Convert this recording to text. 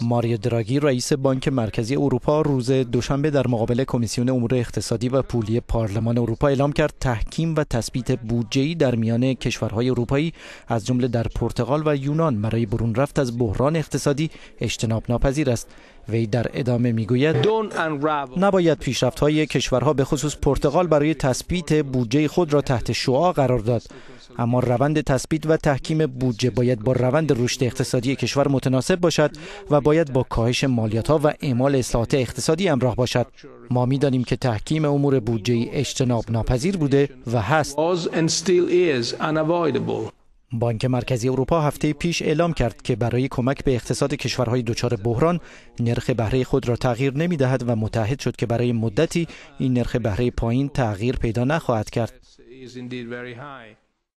ماریو دراگی رئیس بانک مرکزی اروپا روز دوشنبه در مقابل کمیسیون امور اقتصادی و پولی پارلمان اروپا اعلام کرد تحکیم و تثبیت ای در میان کشورهای اروپایی از جمله در پرتغال و یونان برای برون رفت از بحران اقتصادی اجتناب ناپذیر است وی در ادامه میگوید نباید های کشورها به خصوص پرتغال برای تثبیت بودجه خود را تحت شعاع قرار داد اما روند تثبیت و تحکیم بودجه باید با روند رشد اقتصادی کشور متناسب باشد و باید با کاهش مالیات ها و اعمال اصلاحات اقتصادی همراه باشد ما میدانیم که تحکیم امور بودجه ای اجتناب ناپذیر بوده و هست بانک مرکزی اروپا هفته پیش اعلام کرد که برای کمک به اقتصاد کشورهای دچار بحران نرخ بهره خود را تغییر نمی دهد و متحد شد که برای مدتی این نرخ بهره پایین تغییر پیدا نخواهد کرد.